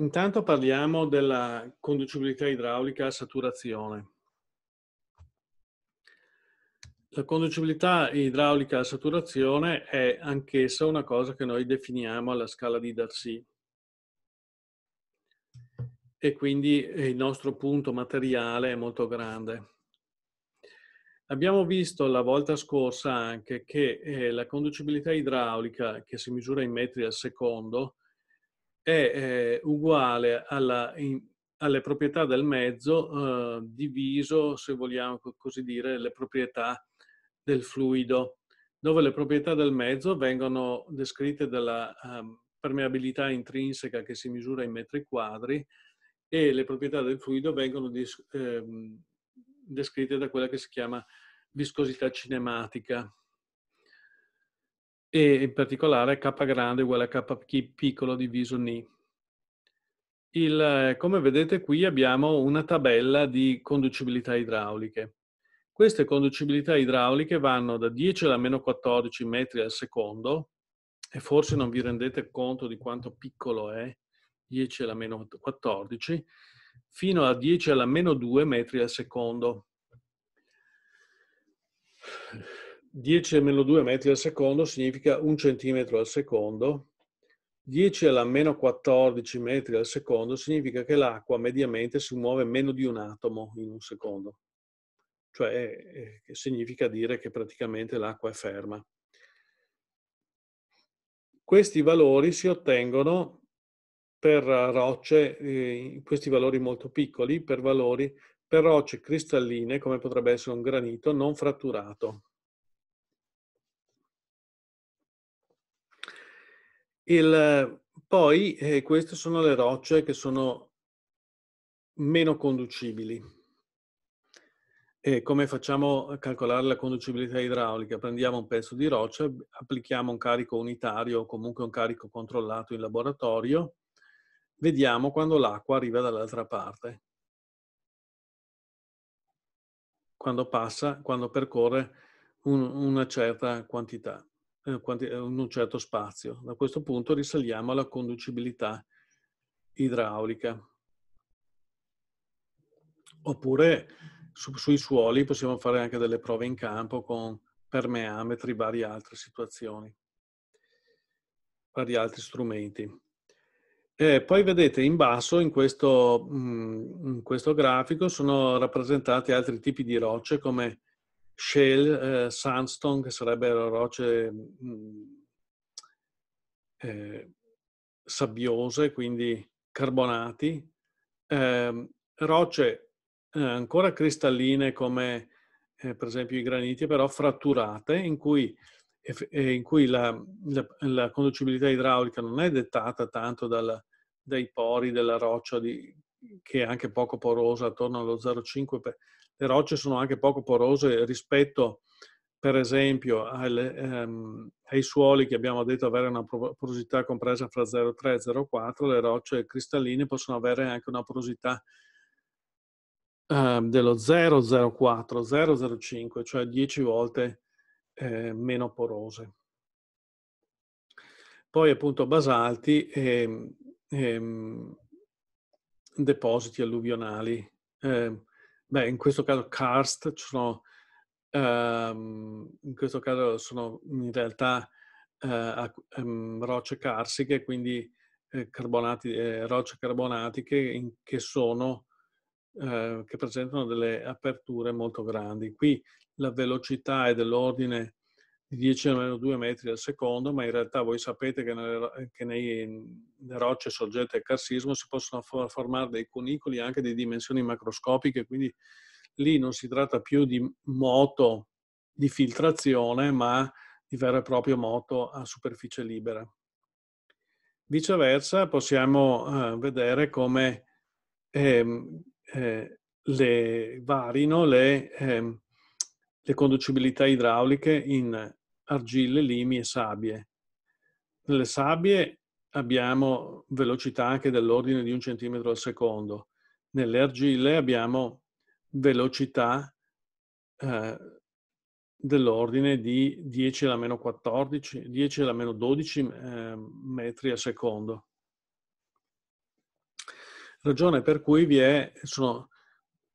Intanto parliamo della conducibilità idraulica a saturazione. La conducibilità idraulica a saturazione è anch'essa una cosa che noi definiamo alla scala di Darcy. E quindi il nostro punto materiale è molto grande. Abbiamo visto la volta scorsa anche che eh, la conducibilità idraulica, che si misura in metri al secondo, è eh, uguale alla, in, alle proprietà del mezzo eh, diviso, se vogliamo così dire, le proprietà del fluido, dove le proprietà del mezzo vengono descritte dalla eh, permeabilità intrinseca che si misura in metri quadri e le proprietà del fluido vengono ehm, descritte da quella che si chiama viscosità cinematica, e in particolare K grande uguale a K piccolo diviso Ni. Il, come vedete qui abbiamo una tabella di conducibilità idrauliche. Queste conducibilità idrauliche vanno da 10 alla meno 14 metri al secondo e forse non vi rendete conto di quanto piccolo è 10 alla meno 14 fino a 10 alla meno 2 metri al secondo. 10 meno 2 metri al secondo significa un centimetro al secondo. 10 alla meno 14 metri al secondo significa che l'acqua mediamente si muove meno di un atomo in un secondo. Cioè, eh, significa dire che praticamente l'acqua è ferma. Questi valori si ottengono per rocce, eh, questi valori molto piccoli, per, valori, per rocce cristalline, come potrebbe essere un granito non fratturato. Il, poi eh, queste sono le rocce che sono meno conducibili. E come facciamo a calcolare la conducibilità idraulica? Prendiamo un pezzo di roccia, applichiamo un carico unitario o comunque un carico controllato in laboratorio, vediamo quando l'acqua arriva dall'altra parte, quando passa, quando percorre un, una certa quantità. Eh, in eh, un certo spazio. Da questo punto risaliamo alla conducibilità idraulica. Oppure su, sui suoli possiamo fare anche delle prove in campo con permeametri, varie altre situazioni, vari altri strumenti. E poi vedete in basso in questo, mm, in questo grafico sono rappresentati altri tipi di rocce come shale, eh, sandstone, che sarebbero rocce mh, mm, eh, sabbiose, quindi carbonati, ehm, eh, rocce ancora cristalline come eh, per esempio i graniti, però fratturate, in cui, eh, in cui la, la, la, conducibilità idraulica non è dettata tanto dal, dai pori della roccia di, che è anche poco porosa, attorno allo 0,5 le rocce sono anche poco porose rispetto per esempio alle, ehm, ai suoli che abbiamo detto avere una porosità compresa fra 0,3 e 0,4, le rocce cristalline possono avere anche una porosità ehm, dello 0,04, 0,05, cioè 10 volte eh, meno porose. Poi appunto basalti e, e ehm, depositi alluvionali. Eh, Beh, in questo caso Karst sono, um, in questo caso sono in realtà uh, um, rocce carsiche, quindi eh, carbonati, eh, rocce carbonatiche in, che sono eh, che presentano delle aperture molto grandi. Qui la velocità è dell'ordine di 10,2 metri al secondo, ma in realtà voi sapete che nelle, eh, che nei, rocce soggette al carsismo si possono formare dei cunicoli anche di dimensioni macroscopiche, quindi lì non si tratta più di moto di filtrazione, ma di vero e proprio moto a superficie libera. Viceversa possiamo eh, vedere come ehm, eh, le varino le, ehm, le conducibilità idrauliche in argille, limi e sabbie. Nelle sabbie abbiamo velocità anche dell'ordine di un centimetro al secondo. Nelle argille abbiamo velocità eh, dell'ordine di 10 alla meno 14, 10 alla meno 12 eh, metri al secondo. Ragione per cui vi è, sono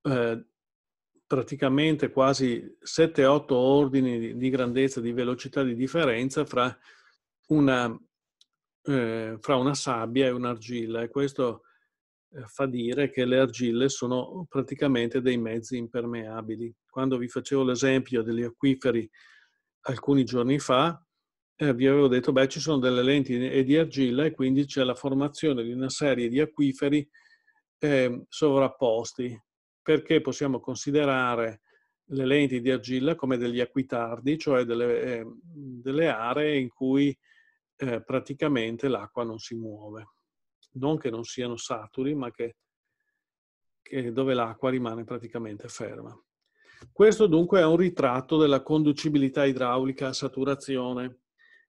eh, praticamente quasi 7-8 ordini di grandezza, di velocità di differenza fra una, eh, fra una sabbia e un'argilla e questo eh, fa dire che le argille sono praticamente dei mezzi impermeabili. Quando vi facevo l'esempio degli acquiferi alcuni giorni fa, eh, vi avevo detto, beh, ci sono delle lenti di argilla e quindi c'è la formazione di una serie di acquiferi eh, sovrapposti, perché possiamo considerare le lenti di argilla come degli acquitardi, cioè delle, eh, delle aree in cui eh, praticamente l'acqua non si muove. Non che non siano saturi, ma che, che dove l'acqua rimane praticamente ferma. Questo dunque è un ritratto della conducibilità idraulica a saturazione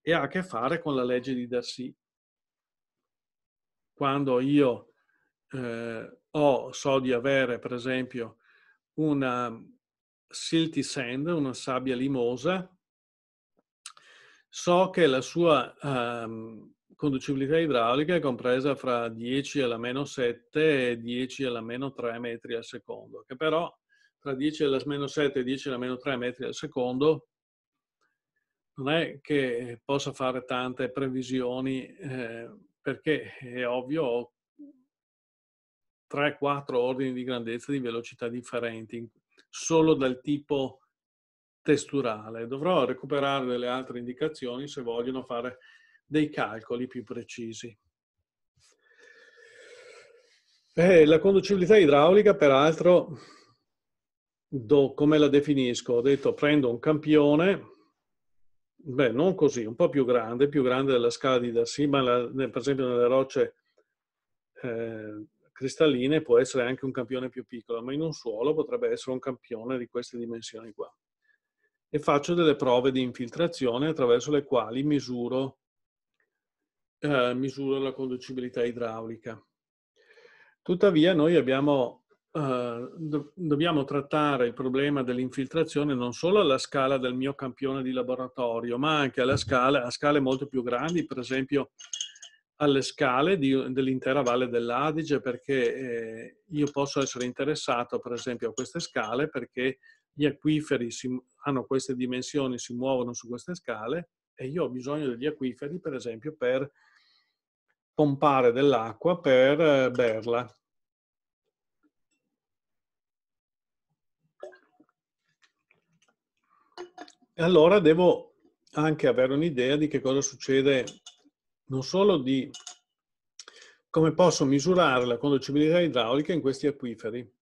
e ha a che fare con la legge di Darcy. Quando io eh, o so di avere per esempio una mhmm, silty sand, una sabbia limosa, so che la sua um, ehm, conducibilità idraulica è compresa fra 10 alla meno 7 e 10 alla meno 3 metri al secondo, che però tra 10 alla meno 7 e 10 alla meno 3 metri al secondo non è che possa fare tante previsioni eh, perché è ovvio 3-4 ordini di grandezza di velocità differenti solo dal tipo testurale. Dovrò recuperare delle altre indicazioni se vogliono fare dei calcoli più precisi. Eh, la conducibilità idraulica, peraltro, do, come la definisco? Ho detto prendo un campione, beh, non così, un po' più grande, più grande della scala di Dassi, ma la, per esempio nelle rocce eh, cristalline può essere anche un campione più piccolo, ma in un suolo potrebbe essere un campione di queste dimensioni qua. E faccio delle prove di infiltrazione attraverso le quali misuro, eh, misuro la conducibilità idraulica. Tuttavia noi abbiamo, eh, do dobbiamo trattare il problema dell'infiltrazione non solo alla scala del mio campione di laboratorio, ma anche alla scala, a scale molto più grandi, per esempio alle scale di, dell'intera Valle dell'Adige perché eh, io posso essere interessato per esempio a queste scale perché gli acquiferi si, hanno queste dimensioni, si muovono su queste scale e io ho bisogno degli acquiferi per esempio per pompare dell'acqua per eh, berla. E allora devo anche avere un'idea di che cosa succede non solo di come posso misurare la conducibilità idraulica in questi acquiferi.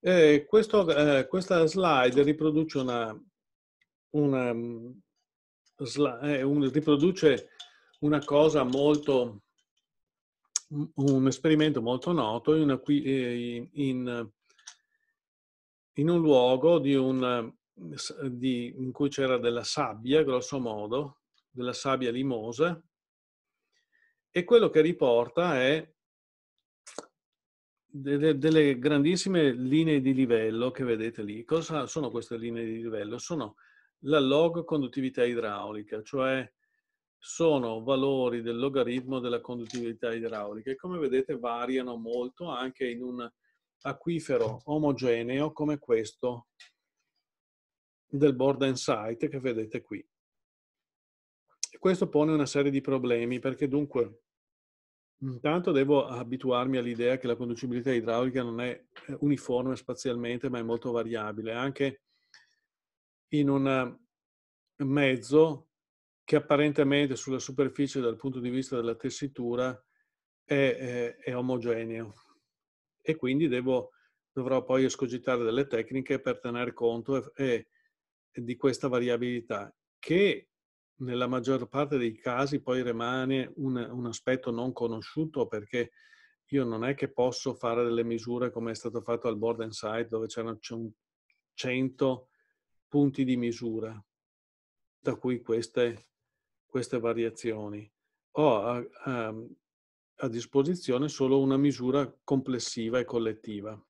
Eh, questo, eh, questa slide riproduce, una, una, eh, un, riproduce una cosa molto, un esperimento molto noto in, eh, in, in un luogo di un, di, in cui c'era della sabbia, grosso modo, della sabbia limosa, e quello che riporta è delle, delle grandissime linee di livello che vedete lì. Cosa sono queste linee di livello? Sono la log conduttività idraulica, cioè sono valori del logaritmo della conduttività idraulica e come vedete variano molto anche in un acquifero omogeneo come questo del Borden Site che vedete qui questo pone una serie di problemi perché dunque intanto mhmm, devo abituarmi all'idea che la conducibilità idraulica non è eh, uniforme spazialmente ma è molto variabile anche in un eh, mezzo che apparentemente sulla superficie dal punto di vista della tessitura è, è, eh, è omogeneo e quindi devo, dovrò poi escogitare delle tecniche per tenere conto e, e di questa variabilità che nella maggior parte dei casi poi rimane un, un, aspetto non conosciuto perché io non è che posso fare delle misure come è stato fatto al board and site dove c'erano 100 punti di misura, da cui queste, queste variazioni. Ho a, a, a disposizione solo una misura complessiva e collettiva.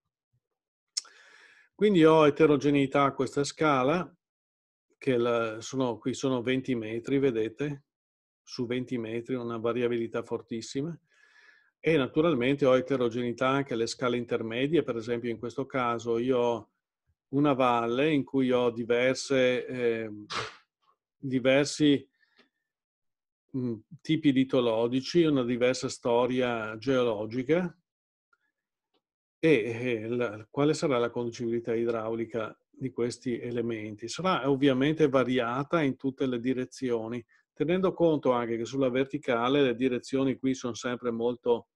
Quindi ho eterogeneità a questa scala, che la, sono, qui sono 20 metri, vedete, su 20 metri una variabilità fortissima e naturalmente ho eterogeneità anche alle scale intermedie, per esempio in questo caso io ho una valle in cui ho diverse, eh, diversi mh, tipi litologici, una diversa storia geologica e, e eh, la, quale sarà la conducibilità idraulica di questi elementi. Sarà ovviamente variata in tutte le direzioni, tenendo conto anche che sulla verticale le direzioni qui sono sempre molto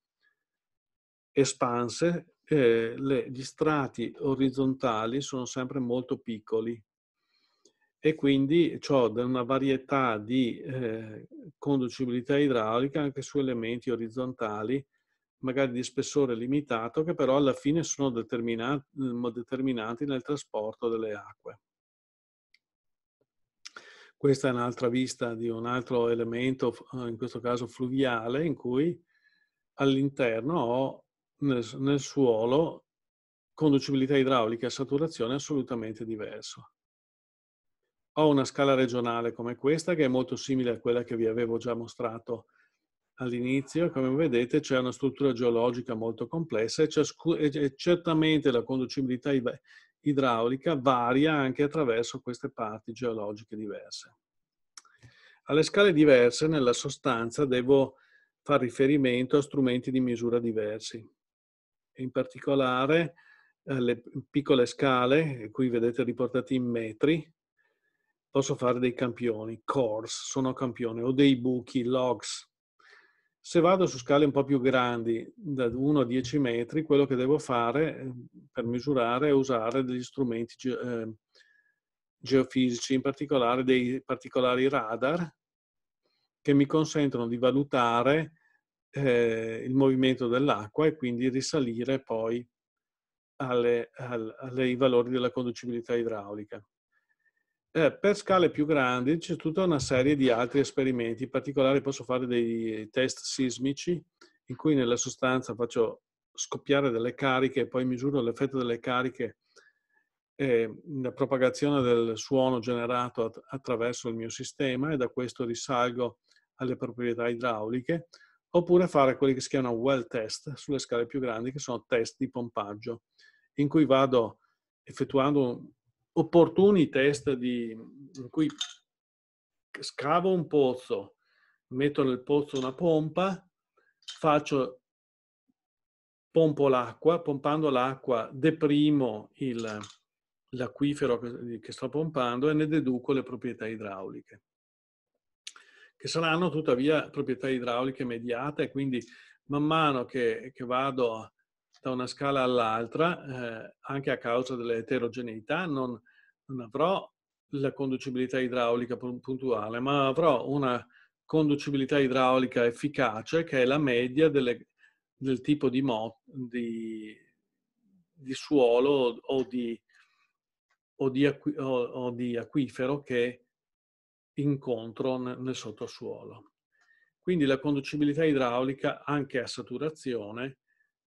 espanse, eh, le, gli strati orizzontali sono sempre molto piccoli e quindi ciò dà una varietà di eh, conducibilità idraulica anche su elementi orizzontali magari di spessore limitato, che però alla fine sono determinati, mm, determinati nel trasporto delle acque. Questa è un'altra vista di un altro elemento, eh, in questo caso fluviale, in cui all'interno ho nel, nel suolo conducibilità idraulica e saturazione assolutamente diverso. Ho una scala regionale come questa che è molto simile a quella che vi avevo già mostrato all'inizio, come vedete, c'è una struttura geologica molto complessa e, e certamente la conducibilità idraulica varia anche attraverso queste parti geologiche diverse. Alle scale diverse, nella sostanza, devo fare riferimento a strumenti di misura diversi. In particolare, eh, le piccole scale, qui vedete riportate in metri, posso fare dei campioni, cores sono campioni, o dei buchi, logs, se vado su scale un po' più grandi, da 1 a 10 metri, quello che devo fare ehm, per misurare è usare degli strumenti ehm, geofisici, in particolare dei particolari radar, che mi consentono di valutare eh, il movimento dell'acqua e quindi risalire poi alle, al, ai valori della conducibilità idraulica. Eh, per scale più grandi c'è tutta una serie di altri esperimenti, in particolare posso fare dei test sismici in cui nella sostanza faccio scoppiare delle cariche e poi misuro l'effetto delle cariche e ehm, la propagazione del suono generato att attraverso il mio sistema e da questo risalgo alle proprietà idrauliche, oppure fare quelli che si chiamano well test sulle scale più grandi, che sono test di pompaggio, in cui vado effettuando opportuni test di, in cui scavo un pozzo, metto nel pozzo una pompa, faccio, pompo l'acqua, pompando l'acqua deprimo il, l'acquifero che, sto pompando e ne deduco le proprietà idrauliche, che saranno tuttavia proprietà idrauliche mediate, quindi man mano che, che vado da una scala all'altra, eh, anche a causa dell'eterogeneità, non, non avrò la conducibilità idraulica puntuale, ma avrò una conducibilità idraulica efficace che è la media delle, del tipo di, mo, di, di suolo o di, o, acqui, o, o di, acquifero che incontro nel sottosuolo. Quindi la conducibilità idraulica anche a saturazione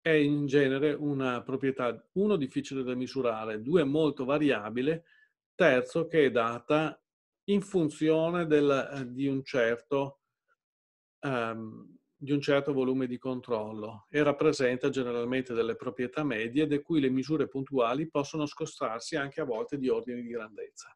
è in genere una proprietà, uno, difficile da misurare, due, molto variabile, terzo, che è data in funzione del, eh, di, un certo, um, di un certo volume di controllo e rappresenta generalmente delle proprietà medie, di cui le misure puntuali possono scostarsi anche a volte di ordini di grandezza.